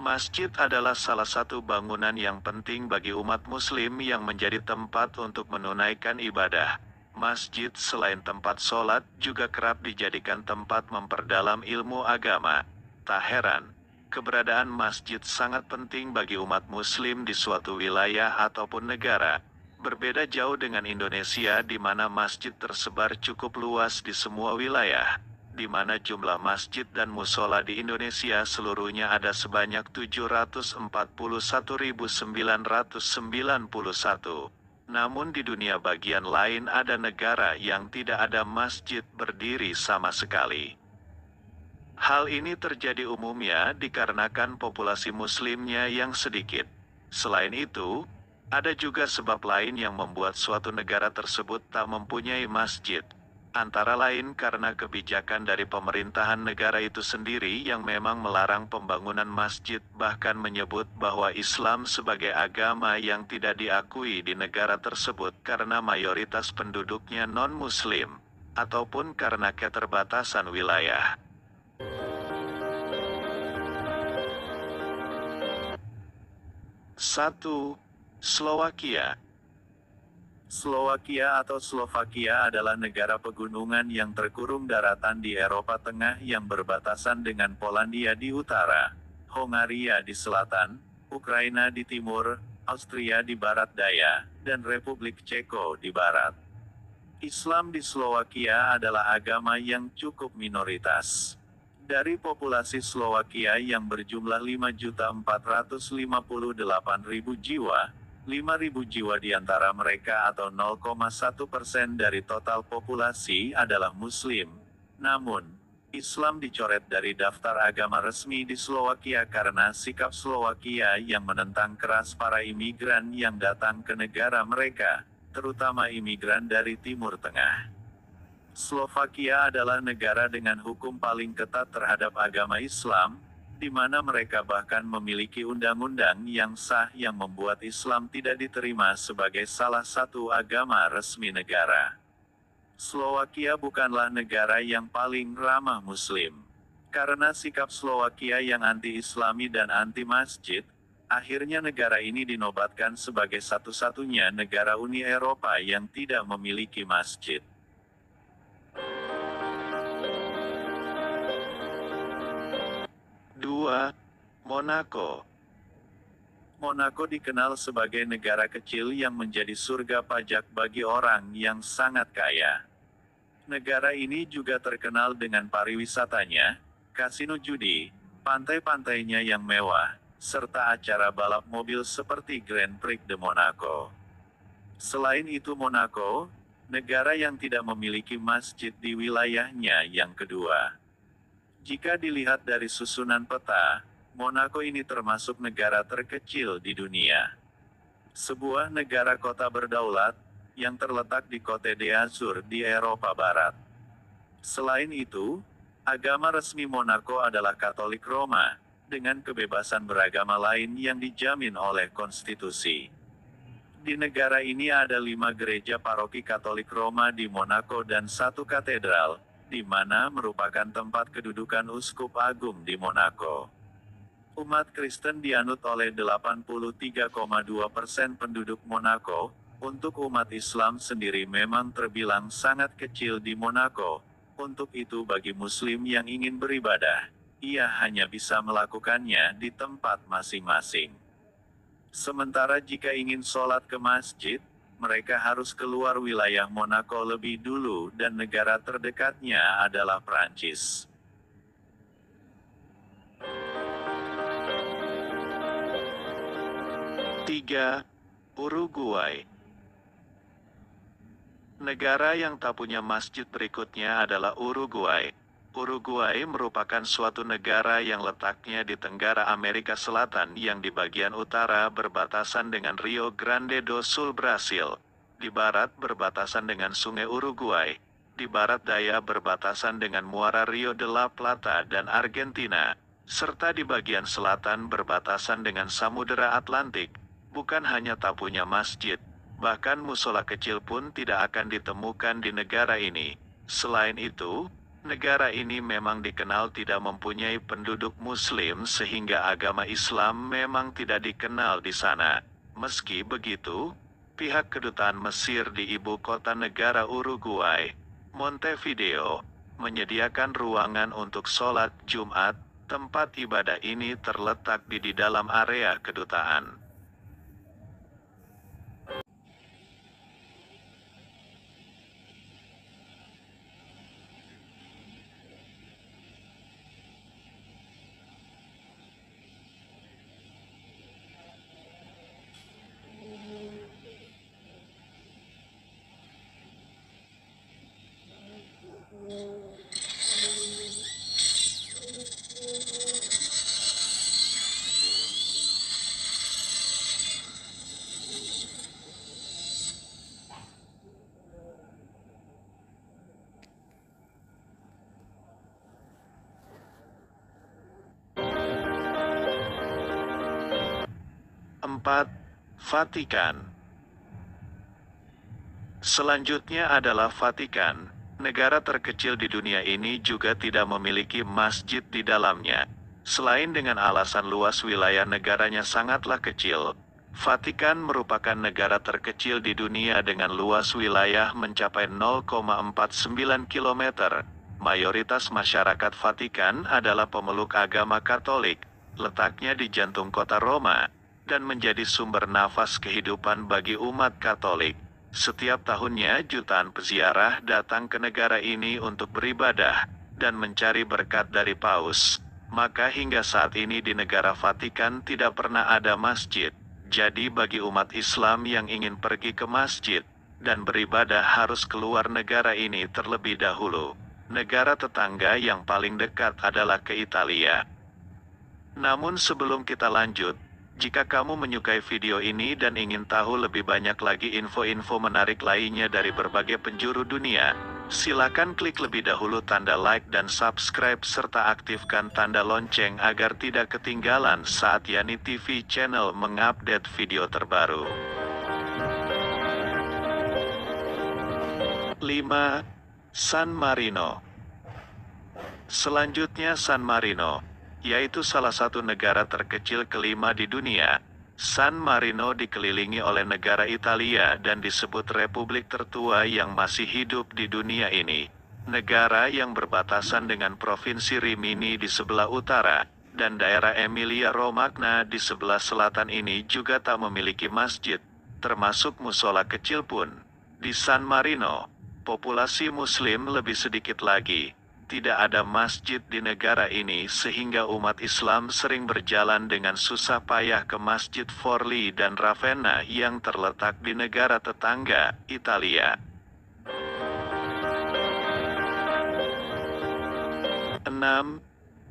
Masjid adalah salah satu bangunan yang penting bagi umat Muslim yang menjadi tempat untuk menunaikan ibadah. Masjid selain tempat sholat juga kerap dijadikan tempat memperdalam ilmu agama. Tak heran, keberadaan masjid sangat penting bagi umat Muslim di suatu wilayah ataupun negara. Berbeda jauh dengan Indonesia, di mana masjid tersebar cukup luas di semua wilayah di mana jumlah masjid dan musola di Indonesia seluruhnya ada sebanyak 741.991. Namun di dunia bagian lain ada negara yang tidak ada masjid berdiri sama sekali. Hal ini terjadi umumnya dikarenakan populasi muslimnya yang sedikit. Selain itu, ada juga sebab lain yang membuat suatu negara tersebut tak mempunyai masjid, antara lain karena kebijakan dari pemerintahan negara itu sendiri yang memang melarang pembangunan masjid, bahkan menyebut bahwa Islam sebagai agama yang tidak diakui di negara tersebut karena mayoritas penduduknya non-Muslim, ataupun karena keterbatasan wilayah. Satu, Slovakia. Slovakia atau Slovakia adalah negara pegunungan yang terkurung daratan di Eropa Tengah yang berbatasan dengan Polandia di utara, Hongaria di selatan, Ukraina di timur, Austria di barat daya, dan Republik Ceko di barat. Islam di Slovakia adalah agama yang cukup minoritas. Dari populasi Slovakia yang berjumlah 5.458.000 jiwa, 5.000 jiwa di antara mereka atau 0,1 persen dari total populasi adalah Muslim. Namun, Islam dicoret dari daftar agama resmi di Slovakia karena sikap Slovakia yang menentang keras para imigran yang datang ke negara mereka, terutama imigran dari Timur Tengah. Slovakia adalah negara dengan hukum paling ketat terhadap agama Islam, di mana mereka bahkan memiliki undang-undang yang sah yang membuat Islam tidak diterima sebagai salah satu agama resmi negara. Slowakia bukanlah negara yang paling ramah Muslim. Karena sikap Slowakia yang anti-Islami dan anti-masjid, akhirnya negara ini dinobatkan sebagai satu-satunya negara Uni Eropa yang tidak memiliki masjid. Monaco Monaco dikenal sebagai negara kecil yang menjadi surga pajak bagi orang yang sangat kaya. Negara ini juga terkenal dengan pariwisatanya, kasino judi, pantai-pantainya yang mewah, serta acara balap mobil seperti Grand Prix de Monaco. Selain itu Monaco, negara yang tidak memiliki masjid di wilayahnya yang kedua. Jika dilihat dari susunan peta, Monaco ini termasuk negara terkecil di dunia. Sebuah negara kota berdaulat, yang terletak di Côte d'Azur di Eropa Barat. Selain itu, agama resmi Monaco adalah Katolik Roma, dengan kebebasan beragama lain yang dijamin oleh konstitusi. Di negara ini ada lima gereja paroki Katolik Roma di Monaco dan satu katedral, di mana merupakan tempat kedudukan Uskup Agung di Monaco. Umat Kristen dianut oleh 83,2 persen penduduk Monaco, untuk umat Islam sendiri memang terbilang sangat kecil di Monaco. Untuk itu bagi Muslim yang ingin beribadah, ia hanya bisa melakukannya di tempat masing-masing. Sementara jika ingin sholat ke masjid, mereka harus keluar wilayah Monaco lebih dulu dan negara terdekatnya adalah Prancis. 3. Uruguay Negara yang tak punya masjid berikutnya adalah Uruguay. Uruguay merupakan suatu negara yang letaknya di Tenggara Amerika Selatan yang di bagian utara berbatasan dengan Rio Grande do Sul Brasil, di barat berbatasan dengan Sungai Uruguay, di barat daya berbatasan dengan muara Rio de la Plata dan Argentina, serta di bagian selatan berbatasan dengan Samudera Atlantik, bukan hanya tak punya masjid, bahkan musola kecil pun tidak akan ditemukan di negara ini. Selain itu, negara ini memang dikenal tidak mempunyai penduduk Muslim, sehingga agama Islam memang tidak dikenal di sana. Meski begitu, pihak kedutaan Mesir di ibu kota negara Uruguay, Montevideo, menyediakan ruangan untuk sholat Jumat. Tempat ibadah ini terletak di di dalam area kedutaan. keempat, Vatikan. Selanjutnya adalah Vatikan, negara terkecil di dunia ini juga tidak memiliki masjid di dalamnya. Selain dengan alasan luas wilayah negaranya sangatlah kecil, Vatikan merupakan negara terkecil di dunia dengan luas wilayah mencapai 0,49 km. Mayoritas masyarakat Vatikan adalah pemeluk agama Katolik, letaknya di jantung kota Roma dan menjadi sumber nafas kehidupan bagi umat Katolik. Setiap tahunnya jutaan peziarah datang ke negara ini untuk beribadah dan mencari berkat dari paus. Maka hingga saat ini di negara Vatikan tidak pernah ada masjid. Jadi bagi umat Islam yang ingin pergi ke masjid dan beribadah harus keluar negara ini terlebih dahulu. Negara tetangga yang paling dekat adalah ke Italia. Namun sebelum kita lanjut, jika kamu menyukai video ini dan ingin tahu lebih banyak lagi info-info menarik lainnya dari berbagai penjuru dunia, silakan klik lebih dahulu tanda like dan subscribe serta aktifkan tanda lonceng agar tidak ketinggalan saat Yani TV channel mengupdate video terbaru. 5. San Marino Selanjutnya San Marino yaitu salah satu negara terkecil kelima di dunia, San Marino dikelilingi oleh negara Italia dan disebut republik tertua yang masih hidup di dunia ini. Negara yang berbatasan dengan Provinsi Rimini di sebelah utara, dan daerah Emilia Romagna di sebelah selatan ini juga tak memiliki masjid, termasuk musola kecil pun. Di San Marino, populasi muslim lebih sedikit lagi, tidak ada masjid di negara ini sehingga umat Islam sering berjalan dengan susah payah ke Masjid Forli dan Ravenna yang terletak di negara tetangga, Italia. 6.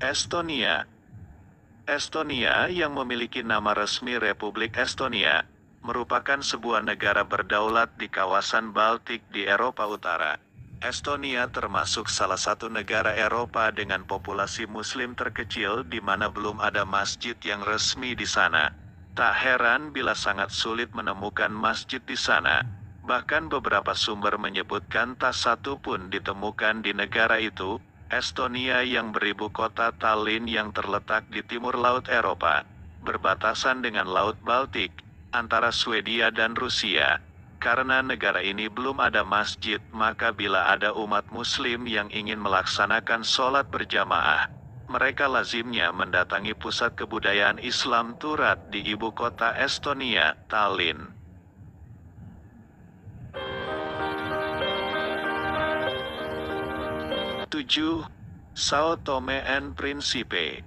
Estonia Estonia yang memiliki nama resmi Republik Estonia, merupakan sebuah negara berdaulat di kawasan Baltik di Eropa Utara. Estonia termasuk salah satu negara Eropa dengan populasi Muslim terkecil di mana belum ada masjid yang resmi di sana. Tak heran bila sangat sulit menemukan masjid di sana. Bahkan beberapa sumber menyebutkan tak satu pun ditemukan di negara itu, Estonia yang beribu kota Tallinn yang terletak di timur laut Eropa, berbatasan dengan Laut Baltik, antara Swedia dan Rusia. Karena negara ini belum ada masjid, maka bila ada umat Muslim yang ingin melaksanakan sholat berjamaah, mereka lazimnya mendatangi pusat kebudayaan Islam Turat di ibu kota Estonia, Tallinn. Tujuh, Sao Tome and Principe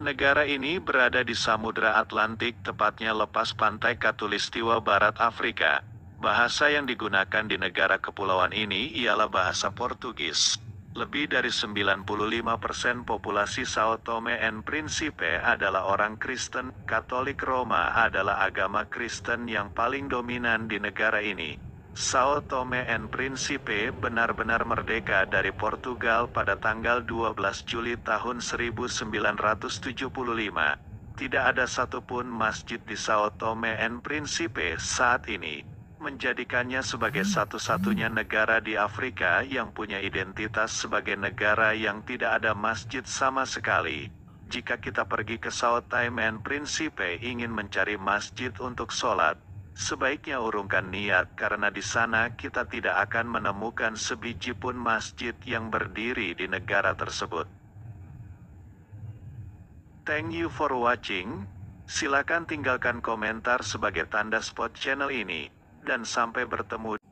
Negara ini berada di Samudra Atlantik, tepatnya lepas pantai Katulistiwa Barat Afrika. Bahasa yang digunakan di negara kepulauan ini ialah bahasa Portugis. Lebih dari 95% populasi Sao Tome and Principe adalah orang Kristen, Katolik Roma adalah agama Kristen yang paling dominan di negara ini. Sao Tome and Principe benar-benar merdeka dari Portugal pada tanggal 12 Juli tahun 1975. Tidak ada satupun masjid di Sao Tome and Principe saat ini, menjadikannya sebagai satu-satunya negara di Afrika yang punya identitas sebagai negara yang tidak ada masjid sama sekali. Jika kita pergi ke Sao Tome and Principe ingin mencari masjid untuk sholat, Sebaiknya urungkan niat karena di sana kita tidak akan menemukan sebiji pun masjid yang berdiri di negara tersebut. Thank you for watching. Silakan tinggalkan komentar sebagai tanda spot channel ini. Dan sampai bertemu